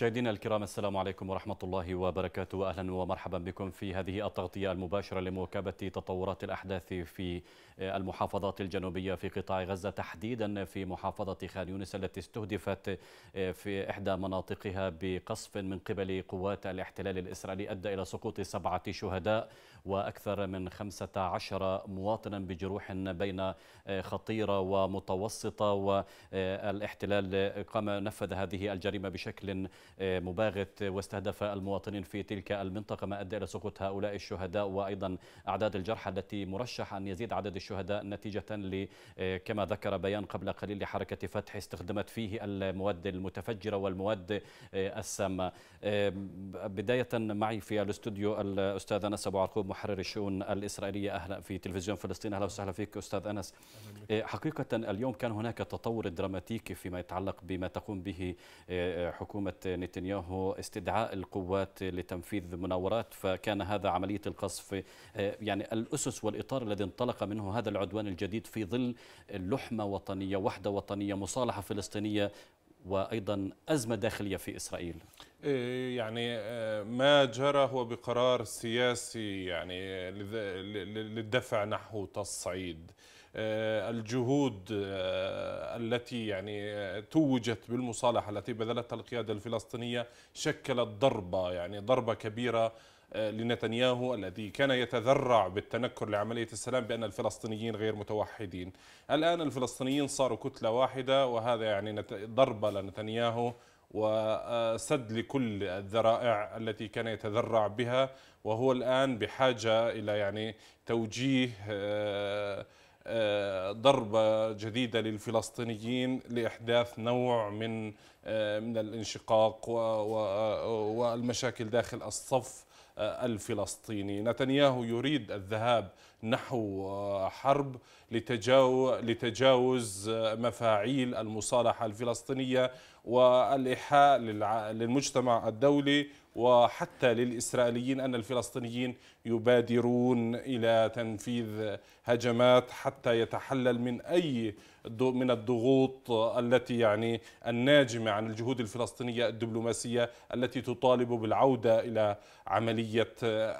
مشاهدينا الكرام السلام عليكم ورحمة الله وبركاته أهلا ومرحبا بكم في هذه التغطية المباشرة لمواكبة تطورات الأحداث في المحافظات الجنوبية في قطاع غزة تحديدا في محافظة خان يونس التي استهدفت في إحدى مناطقها بقصف من قبل قوات الاحتلال الإسرائيلي أدى إلى سقوط سبعة شهداء وأكثر من 15 مواطنا بجروح بين خطيرة ومتوسطة والاحتلال قام نفذ هذه الجريمة بشكل مباغت واستهدف المواطنين في تلك المنطقة ما أدى إلى سقوط هؤلاء الشهداء وأيضا أعداد الجرحى التي مرشح أن يزيد عدد الشهداء نتيجة ل كما ذكر بيان قبل قليل لحركة فتح استخدمت فيه المواد المتفجرة والمواد السامة بداية معي في الاستوديو الأستاذ نسب عرقوب محرر الشؤون الإسرائيلية أهلا في تلفزيون فلسطين أهلا وسهلا فيك أستاذ أنس إيه، حقيقة اليوم كان هناك تطور دراماتيكي فيما يتعلق بما تقوم به إيه، حكومة نتنياهو استدعاء القوات لتنفيذ مناورات فكان هذا عملية القصف إيه، يعني الأسس والإطار الذي انطلق منه هذا العدوان الجديد في ظل لحمة وطنية وحدة وطنية مصالحة فلسطينية وأيضا أزمة داخلية في إسرائيل إيه، يعني آه، ما جرى هو بقرار سياسي يعني للدفع نحو تصعيد آه، الجهود آه، التي يعني توجت بالمصالحة التي بذلتها القيادة الفلسطينية شكلت ضربة يعني ضربة كبيرة آه، لنتنياهو الذي كان يتذرع بالتنكر لعملية السلام بأن الفلسطينيين غير متوحدين الآن الفلسطينيين صاروا كتلة واحدة وهذا يعني ضربة لنتنياهو وسد لكل الذرائع التي كان يتذرع بها وهو الآن بحاجة إلى يعني توجيه آه، آه، ضربة جديدة للفلسطينيين لإحداث نوع من من الانشقاق والمشاكل داخل الصف الفلسطيني نتنياهو يريد الذهاب نحو آه، حرب لتجاوز آه، مفاعيل المصالحة الفلسطينية والإيحاء للمجتمع الدولي وحتى للإسرائيليين أن الفلسطينيين يبادرون إلى تنفيذ هجمات حتى يتحلل من أي من الضغوط التي يعني الناجمة عن الجهود الفلسطينية الدبلوماسية التي تطالب بالعودة إلى عملية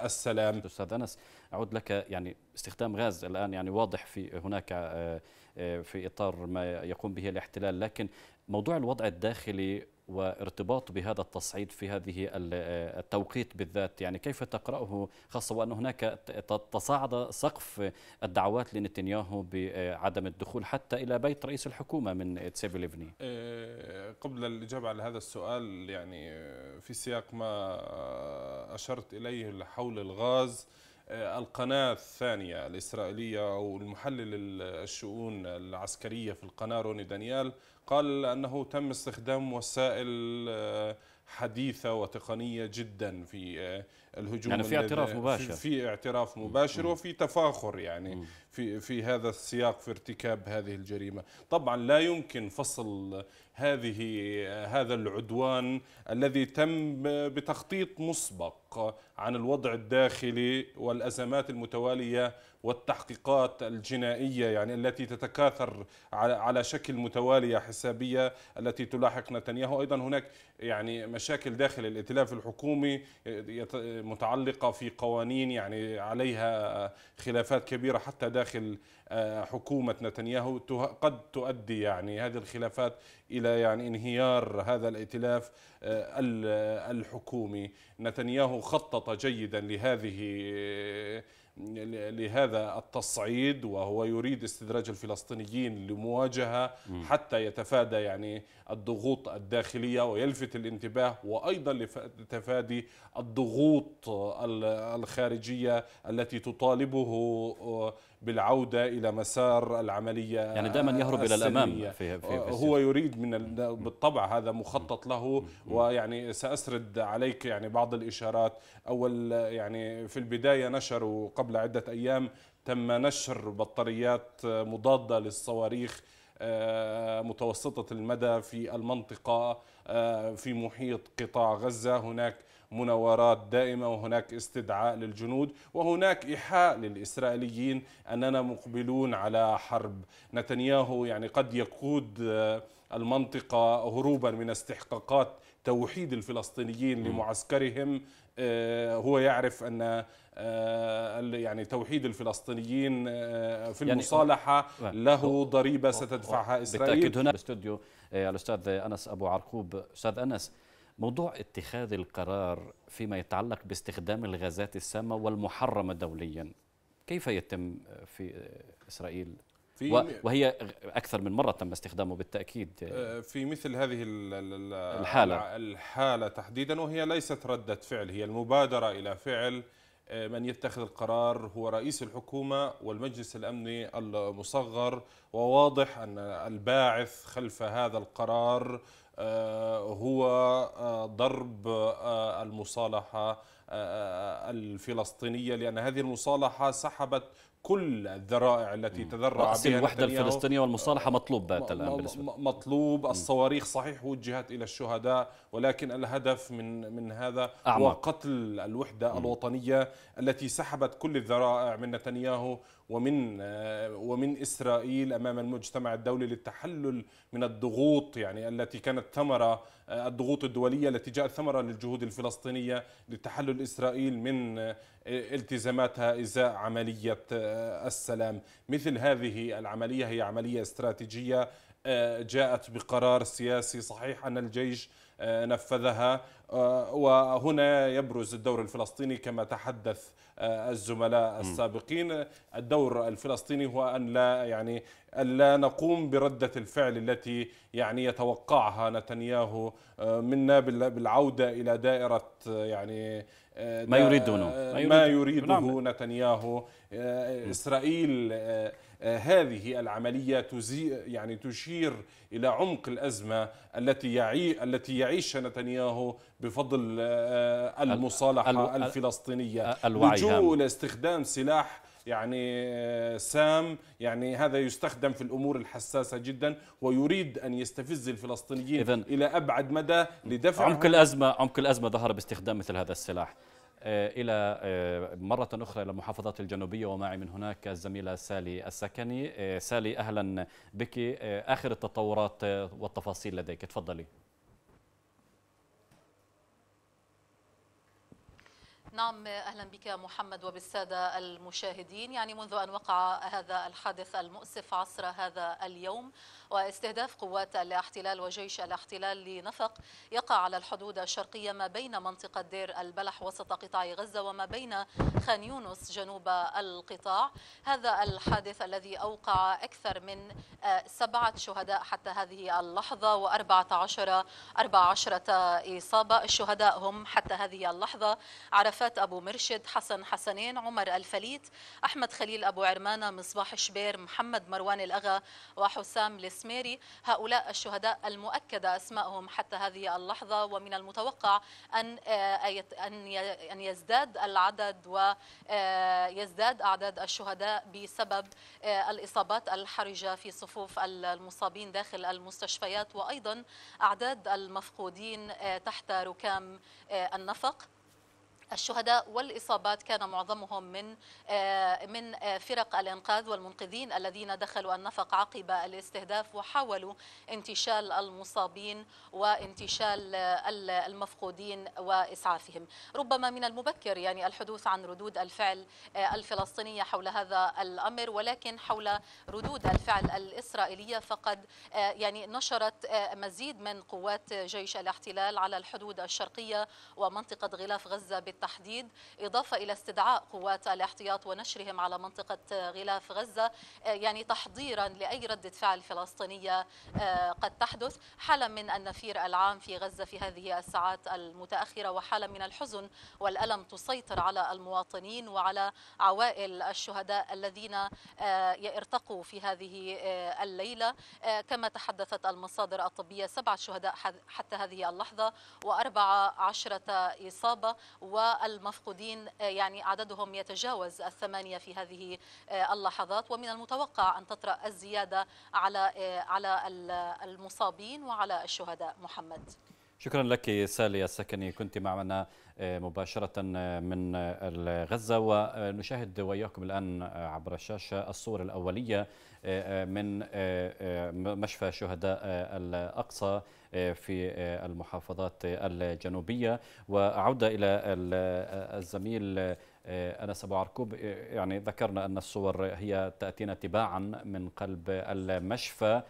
السلام أستاذ أنس أعود لك يعني استخدام غاز الآن يعني واضح في هناك آه، آه، في إطار ما يقوم به الاحتلال لكن موضوع الوضع الداخلي وارتباط بهذا التصعيد في هذه التوقيت بالذات يعني كيف تقرأه خاصة وأن هناك تصاعد سقف الدعوات لنتنياهو بعدم الدخول حتى إلى بيت رئيس الحكومة من تسيفي ليفني آه، قبل الإجابة على هذا السؤال يعني في سياق ما أشرت إليه حول الغاز آه، القناة الثانية الإسرائيلية أو المحلل الشؤون العسكرية في القناة روني دانيال قال أنه تم استخدام وسائل آه، حديثة وتقنية جدا في آه، الهجوم يعني في اعتراف مباشر في اعتراف مباشر وفي تفاخر يعني في في هذا السياق في ارتكاب هذه الجريمة طبعا لا يمكن فصل هذه هذا العدوان الذي تم بتخطيط مسبق عن الوضع الداخلي والازمات المتواليه والتحقيقات الجنائيه يعني التي تتكاثر على شكل متواليه حسابيه التي تلاحق نتنياهو ايضا هناك يعني مشاكل داخل الائتلاف الحكومي متعلقه في قوانين يعني عليها خلافات كبيره حتى داخل آه، حكومه نتنياهو قد تؤدي يعني هذه الخلافات الى يعني انهيار هذا الائتلاف آه، آه، الحكومي نتنياهو خطط جيدا لهذه آه، لهذا التصعيد وهو يريد استدراج الفلسطينيين لمواجهه حتى يتفادى يعني الضغوط الداخليه ويلفت الانتباه وايضا لتفادي الضغوط الخارجيه التي تطالبه بالعودة إلى مسار العملية يعني دائما يهرب إلى الأمام في في في آه، هو يريد من بالطبع هذا مخطط له ويعني سأسرد عليك يعني بعض الإشارات أول يعني في البداية نشروا قبل عدة أيام تم نشر بطاريات مضادة للصواريخ آه، متوسطة المدى في المنطقة آه، في محيط قطاع غزة هناك مناورات دائمة وهناك استدعاء للجنود وهناك إيحاء للإسرائيليين أننا مقبلون على حرب نتنياهو يعني قد يقود آه، المنطقة هروبا من استحقاقات توحيد الفلسطينيين لمعسكرهم آه، هو يعرف ان آه، يعني توحيد الفلسطينيين في يعني المصالحه له ضريبه ستدفعها اسرائيل بالتاكيد هنا بالاستوديو الاستاذ انس ابو عرقوب استاذ انس موضوع اتخاذ القرار فيما يتعلق باستخدام الغازات السامة والمحرمة دوليا كيف يتم في إسرائيل في وهي أكثر من مرة تم استخدامه بالتأكيد آه، في مثل هذه الحالة الحالة تحديدا وهي ليست ردة فعل هي المبادرة إلى فعل آه، من يتخذ القرار هو رئيس الحكومة والمجلس الأمني المصغر وواضح أن الباعث خلف هذا القرار آه، هو آه، ضرب آه، المصالحة الفلسطينية لأن هذه المصالحة سحبت كل الذرائع التي تذرع بها الوحدة الفلسطينية والمصالحة مطلوب بات الآن بالنسبة مطلوب الصواريخ صحيح وجهت إلى الشهداء ولكن الهدف من من هذا أعمق. هو قتل الوحدة الوطنية التي سحبت كل الذرائع من نتنياهو ومن ومن اسرائيل امام المجتمع الدولي للتحلل من الضغوط يعني التي كانت ثمره الضغوط الدوليه التي جاءت ثمره للجهود الفلسطينيه لتحلل اسرائيل من التزاماتها ازاء عمليه آه، السلام، مثل هذه العمليه هي عمليه استراتيجيه آه، جاءت بقرار سياسي صحيح ان الجيش آه، نفذها آه، وهنا يبرز الدور الفلسطيني كما تحدث آه، الزملاء السابقين الدور الفلسطيني هو ان لا يعني ألا نقوم بردة الفعل التي يعني يتوقعها نتنياهو منا بالعودة إلى دائرة يعني ما يريدونه ما يريده, ما نعم. يريده نتنياهو إسرائيل آه، هذه العملية يعني تشير إلى عمق الأزمة التي يعي التي يعيشها نتنياهو بفضل آه، المصالحة الفلسطينية آه، اللجوء لاستخدام استخدام سلاح يعني سام يعني هذا يستخدم في الامور الحساسه جدا ويريد ان يستفز الفلسطينيين الى ابعد مدى لدفع عمق الازمه عمق الازمه ظهر باستخدام مثل هذا السلاح آه، إلى آه، مرة أخرى إلى المحافظات الجنوبية ومعي من هناك الزميلة سالي السكني آه، سالي أهلا بك آخر التطورات والتفاصيل لديك تفضلي نعم أهلا بك محمد وبالسادة المشاهدين يعني منذ أن وقع هذا الحادث المؤسف عصر هذا اليوم واستهداف قوات الاحتلال وجيش الاحتلال لنفق يقع على الحدود الشرقية ما بين منطقة دير البلح وسط قطاع غزة وما بين خان يونس جنوب القطاع هذا الحادث الذي أوقع أكثر من آه، سبعة شهداء حتى هذه اللحظة وأربعة 14 أربعة عشرة إصابة الشهداء هم حتى هذه اللحظة عرفات أبو مرشد حسن حسنين عمر الفليت أحمد خليل أبو عرمانة مصباح شبير محمد مروان الأغا وحسام لس استثمار هؤلاء الشهداء المؤكدة أسمائهم حتى هذه اللحظة ومن المتوقع أن آه، أن يزداد العدد ويزداد آه، أعداد الشهداء بسبب آه، الإصابات الحرجة في صفوف المصابين داخل المستشفيات وأيضا أعداد المفقودين تحت ركام النفق الشهداء والإصابات كان معظمهم من آه، من آه، فرق الإنقاذ والمنقذين الذين دخلوا النفق عقب الاستهداف وحاولوا انتشال المصابين وانتشال آه، المفقودين وإسعافهم ربما من المبكر يعني الحدوث عن ردود الفعل الفلسطينية حول هذا الأمر ولكن حول ردود الفعل الإسرائيلية فقد يعني نشرت مزيد من قوات جيش الاحتلال على الحدود الشرقية ومنطقة غلاف غزة التحديد إضافة إلى استدعاء قوات الاحتياط ونشرهم على منطقة غلاف غزة آه، يعني تحضيرا لأي ردة فعل فلسطينية آه، قد تحدث حالة من النفير العام في غزة في هذه الساعات المتأخرة وحالة من الحزن والألم تسيطر على المواطنين وعلى عوائل الشهداء الذين ارتقوا آه، في هذه الليلة كما تحدثت المصادر الطبية سبعة شهداء حتى هذه اللحظة وأربعة عشرة إصابة و والمفقودين آه، يعني عددهم يتجاوز الثمانية في هذه آه، اللحظات ومن المتوقع أن تطرأ الزيادة على آه، على المصابين وعلى الشهداء محمد شكرا لك سالي السكني كنت معنا مباشرة من غزة ونشاهد وياكم الآن عبر الشاشة الصور الأولية من مشفى شهداء الأقصى آه، في آه، المحافظات الجنوبية وأعود إلى آه، الزميل أنس أبو عركوب يعني ذكرنا أن الصور هي تأتينا تباعا من قلب المشفى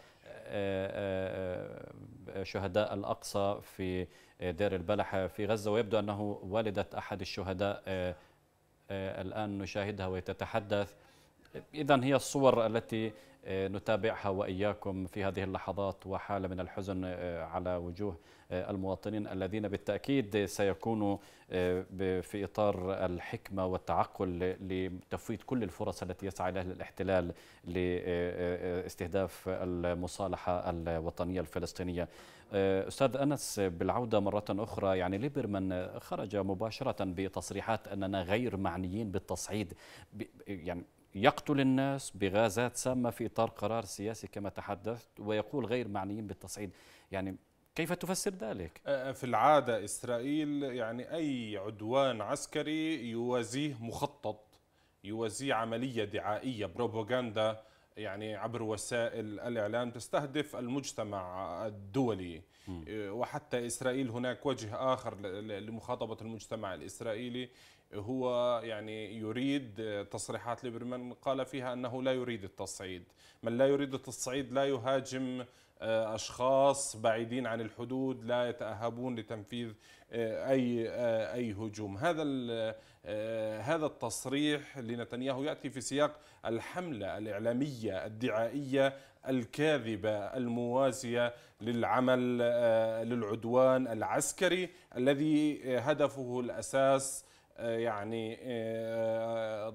شهداء الأقصى في دير البلح في غزة ويبدو أنه والدة أحد الشهداء الآن نشاهدها وهي تتحدث إذا هي الصور التي آه، نتابعها وإياكم في هذه اللحظات وحالة من الحزن آه، على وجوه آه، المواطنين الذين بالتأكيد سيكونوا في إطار الحكمة والتعقل لتفويت كل الفرص التي يسعى لها الاحتلال لاستهداف المصالحة الوطنية الفلسطينية أستاذ أنس بالعودة مرة أخرى يعني ليبرمان خرج مباشرة بتصريحات أننا غير معنيين بالتصعيد يعني يقتل الناس بغازات سامة في إطار قرار سياسي كما تحدثت ويقول غير معنيين بالتصعيد يعني كيف تفسر ذلك؟ أه، أه، في العادة إسرائيل يعني أي عدوان عسكري يوازيه مخطط يوازيه عملية دعائية بروباغندا يعني عبر وسائل الإعلام تستهدف المجتمع الدولي إيه، وحتى إسرائيل هناك وجه آخر لمخاطبة المجتمع الإسرائيلي هو يعني يريد تصريحات ليبرمان قال فيها أنه لا يريد التصعيد من لا يريد التصعيد لا يهاجم آه، اشخاص بعيدين عن الحدود لا يتاهبون لتنفيذ آه، اي آه، اي هجوم هذا هذا التصريح لنتنياهو ياتي في سياق الحمله الاعلاميه الدعائيه الكاذبه الموازيه للعمل للعدوان العسكري الذي هدفه الاساس يعني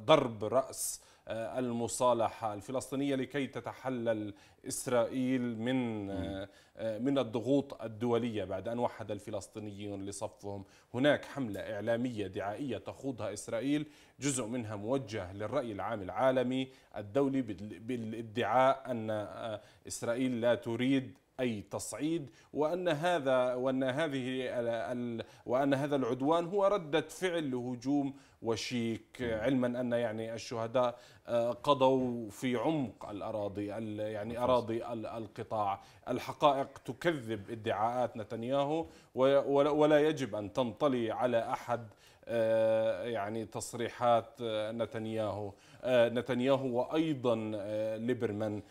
ضرب راس آه، المصالحة الفلسطينية لكي تتحلل إسرائيل من آه، من الضغوط الدولية بعد أن وحد الفلسطينيون لصفهم هناك حملة إعلامية دعائية تخوضها إسرائيل جزء منها موجه للرأي العام العالمي الدولي بالادعاء أن آه، إسرائيل لا تريد اي تصعيد وان هذا وان هذه وان هذا العدوان هو رده فعل لهجوم وشيك علما ان يعني الشهداء آه، قضوا في عمق الاراضي يعني اراضي القطاع الحقائق تكذب ادعاءات نتنياهو ولا يجب ان تنطلي على احد آه، يعني تصريحات آه، نتنياهو نتنياهو وايضا ليبرمان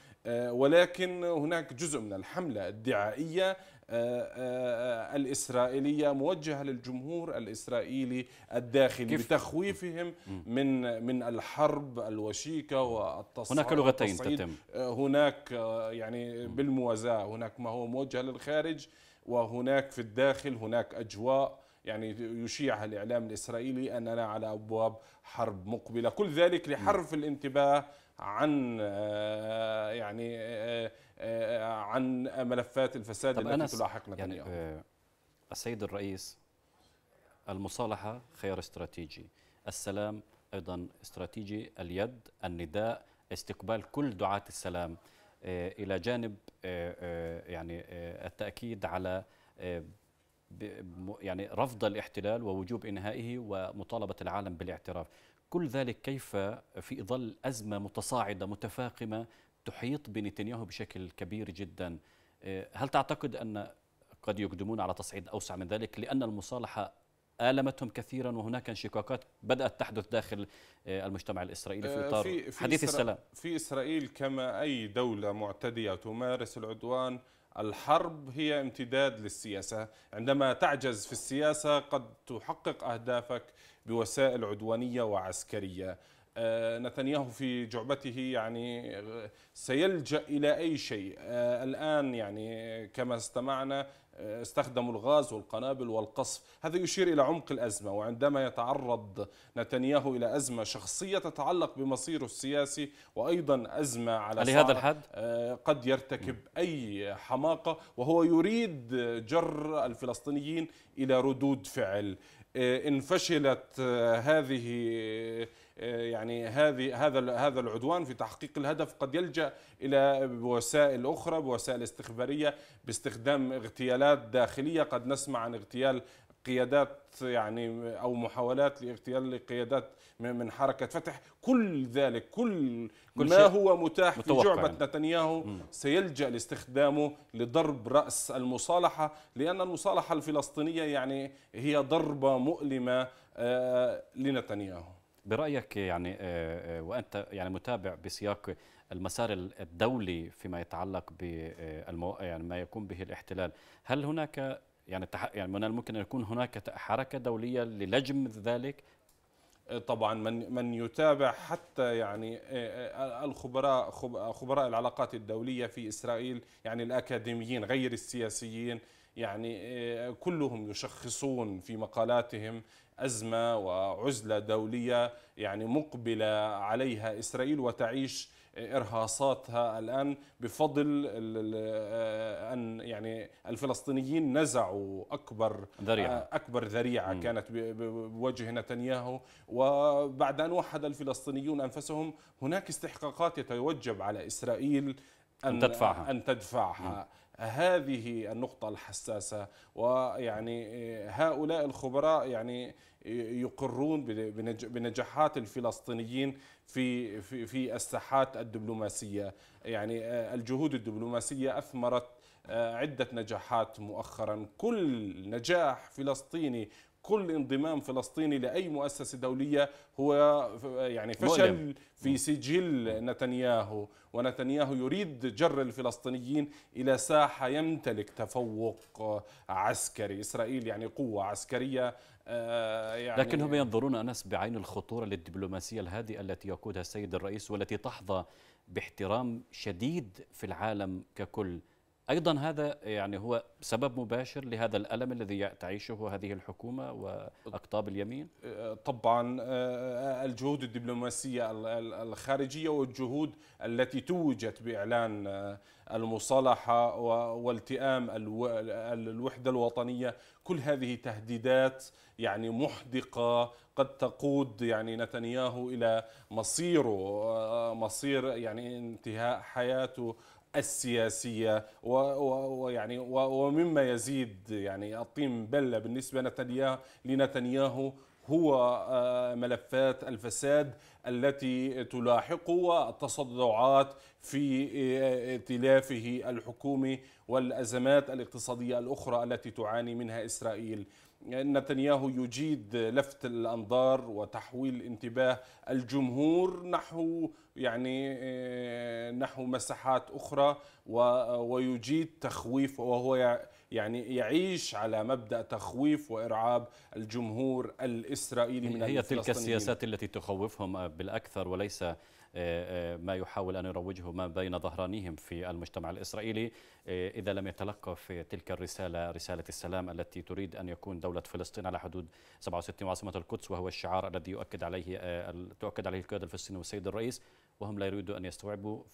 ولكن هناك جزء من الحمله الدعائيه آه، آه، الإسرائيلية موجهة للجمهور الإسرائيلي الداخلي كيف؟ بتخويفهم من من الحرب الوشيكة والتصعيد هناك لغتين تتم آه، هناك يعني بالموازاة هناك ما هو موجه للخارج وهناك في الداخل هناك أجواء يعني يشيعها الإعلام الإسرائيلي أننا على أبواب حرب مقبلة كل ذلك لحرف الانتباه عن يعني آه، عن ملفات الفساد التي تلاحق نتنياهو يعني آه، السيد الرئيس المصالحة خيار استراتيجي السلام أيضا استراتيجي اليد النداء استقبال كل دعاة السلام آه، إلى جانب يعني التأكيد على يعني رفض الاحتلال ووجوب انهائه ومطالبه العالم بالاعتراف كل ذلك كيف في ظل ازمه متصاعده متفاقمه تحيط بنتنياهو بشكل كبير جدا آه، هل تعتقد أن قد يقدمون على تصعيد أوسع من ذلك لأن المصالحة آلمتهم كثيرا وهناك انشقاقات بدأت تحدث داخل آه، المجتمع الإسرائيلي في آه، إطار في حديث السلام في إسرائيل كما أي دولة معتدية تمارس العدوان الحرب هي امتداد للسياسة عندما تعجز في السياسة قد تحقق أهدافك بوسائل عدوانية وعسكرية آه، نتنياهو في جعبته يعني آه، سيلجا الى اي شيء آه، الان يعني كما استمعنا استخدموا الغاز والقنابل والقصف هذا يشير الى عمق الازمه وعندما يتعرض نتنياهو الى ازمه شخصيه تتعلق بمصيره السياسي وايضا ازمه على لهذا الحد قد يرتكب اي حماقه وهو يريد جر الفلسطينيين الى ردود فعل ان فشلت هذه آه، يعني هذه هذا هذا العدوان في تحقيق الهدف قد يلجا الى وسائل اخرى بوسائل استخباريه باستخدام اغتيالات داخليه قد نسمع عن اغتيال قيادات يعني او محاولات لاغتيال قيادات من حركه فتح كل ذلك كل, كل ما هو متاح في جعبه يعني. نتنياهو سيلجا لاستخدامه لضرب راس المصالحه لان المصالحه الفلسطينيه يعني هي ضربه مؤلمه آه، لنتنياهو برايك يعني آه، آه، وانت يعني متابع بسياق المسار الدولي فيما يتعلق ب آه، يعني ما يقوم به الاحتلال هل هناك يعني يعني من الممكن ان يكون هناك حركه دوليه للجم ذلك طبعا من من يتابع حتى يعني الخبراء خبراء العلاقات الدوليه في اسرائيل يعني الاكاديميين غير السياسيين يعني آه، كلهم يشخصون في مقالاتهم أزمة وعزلة دولية يعني مقبلة عليها إسرائيل وتعيش إرهاصاتها الآن بفضل آه، أن يعني الفلسطينيين نزعوا أكبر ذريعة آه، أكبر ذريعة م. كانت بوجه نتنياهو وبعد أن وحد الفلسطينيون أنفسهم هناك استحقاقات يتوجب على إسرائيل أن, أن تدفعها أن تدفعها م. هذه النقطة الحساسة ويعني آه، هؤلاء الخبراء يعني آه، يقرون بنجاحات الفلسطينيين في في في الساحات الدبلوماسية يعني آه، الجهود الدبلوماسية أثمرت عدة نجاحات مؤخرا كل نجاح فلسطيني كل انضمام فلسطيني لاي مؤسسه دوليه هو يعني فشل مؤلم. في سجل نتنياهو ونتنياهو يريد جر الفلسطينيين الى ساحه يمتلك تفوق عسكري اسرائيل يعني قوه عسكريه آه، يعني لكنهم ينظرون انس بعين الخطوره للدبلوماسيه الهادئه التي يقودها السيد الرئيس والتي تحظى باحترام شديد في العالم ككل ايضا هذا يعني هو سبب مباشر لهذا الالم الذي تعيشه هذه الحكومه واقطاب اليمين طبعا آه، آه، الجهود الدبلوماسيه الخارجيه والجهود التي توجت باعلان آه، المصالحه والتئام الوحده الوطنيه كل هذه تهديدات يعني محدقه قد تقود يعني نتنياهو الى مصيره مصير يعني انتهاء حياته السياسيه ويعني ومما يزيد يعني الطين بله بالنسبه لنتنياهو لنتنياهو هو آه، ملفات الفساد التي تلاحقه والتصدعات في آه، ائتلافه الحكومي والازمات الاقتصاديه الاخرى التي تعاني منها اسرائيل نتنياهو يجيد لفت الانظار وتحويل انتباه الجمهور نحو يعني آه، نحو مساحات اخرى ويجيد تخويف وهو يعني يعيش على مبدا تخويف وارعاب الجمهور الاسرائيلي يعني من هي تلك السياسات التي تخوفهم بالاكثر وليس آه، آه، ما يحاول أن يروجه ما بين ظهرانيهم في المجتمع الإسرائيلي آه، إذا لم يتلقف تلك الرسالة رسالة السلام التي تريد أن يكون دولة فلسطين على حدود 67 وعاصمة القدس وهو الشعار الذي يؤكد عليه تؤكد عليه القيادة الفلسطينية والسيد الرئيس وهم لا يريدوا أن يستوعبوا